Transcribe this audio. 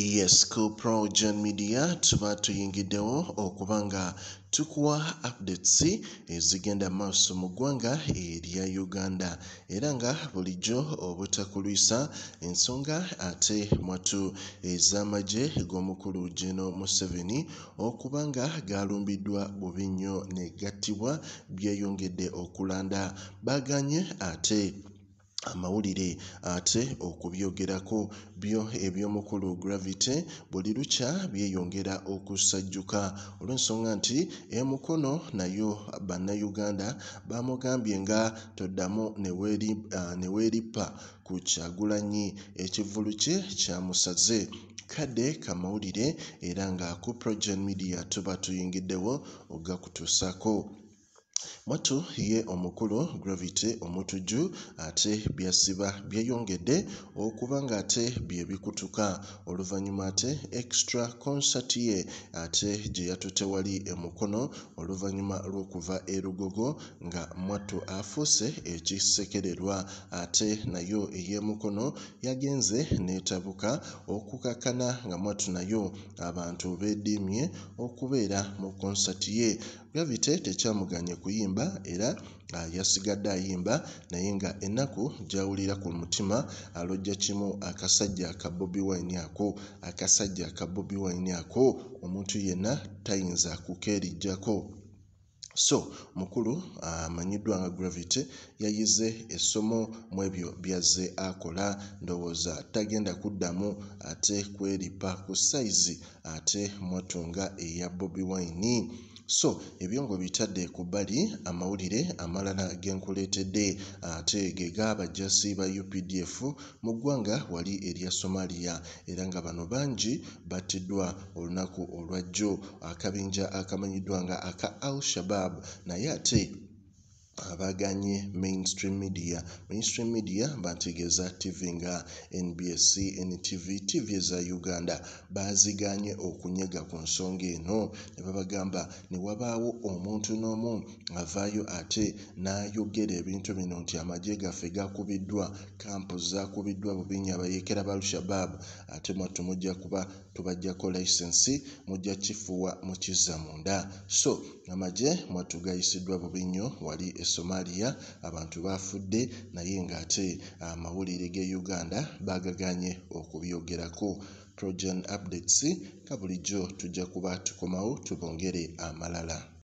yes copro gen media tuba tuyingiddewo okuba nga tukuwa updates ezigenda maaso mu ggwanga erya uganda era nga bulijjo obutakulwisa ensonga ate mwatu ez'amagye g'omukulu geno museveni okuba nga galumbiddwa bubi nnyo negattibwa byeyongedde okulanda baganye ate amawulire ate okubyogerako byo ebyomukulu gravity buli lukya byeyongera okusajjuka olw'ensonga nti emukono nayo bannayuganda bamugambye nga toddamu neweripa ku kyagulanyi ekivulu kye kyamusaze kadde kamawulire era nga ku progen media tuba tuyingiddewo ogakutuusako mwattu ye omukulu gravity omutujju ate byasiba byeyongedde okuba nga ate bye bikutuka oluvannyuma ate extra concert ye ate gye yatute wali emukono oluvannyuma lw'okuva erugogo nga mwattu afuuse ekisekererwa ate nayo ey'emukono yagenze n'etabuka okukakana nga mwattu nayo abantu beediimye okubeera mu concert ye gravity tekyamuganye ku okuyimba era ah, yasigadde ayimba naye nga ennaku gyawulira ku mutima alojja kimu akasajja aka bobi wine ako akasajja aka bobi wine ako omuntu yenna tayinza kukeerijjako so mukulu ah, amanyiddwa uh, nga gravity yayize essomo mu ebyo byazze akola ndowooza tagenda kuddamu ate kweripa ku saizi ate mwatunga eya bobi wine so ebyo ngo bitadde ku bbali amawulire amalala genkuleetedde ate gegaabajjasi ba updf mu ggwanga wali erya somaliya era nga bano bangi battiddwa olunaku olwajjo akabinja akamanyiddwa nga aka al shabab naye ate abaganye mainstream media mainstream media bategeeza ttivi nga nbsc ntv ttivi eza uganda baziganye okunyega ku nsonga eno ne babagamba ne wabaawo omuntu n'omu avaayo ate n'ayogera ebintu bino nti amagye gaffe gakubiddwa campus zakubiddwa bubinya abayekera ba alshabab ate mwattu mujja kuba tubajjako licensi mujja kifuwa mukizza munda so amagye mwattu gayisiddwa bubi nnyo wali essomo Somalia abantu baafudde naye ng'ate amawulire ge Uganda bagaganye okubyogerako Progen Updates nga bulijjo tujja kuba tukomawo tubongere amalala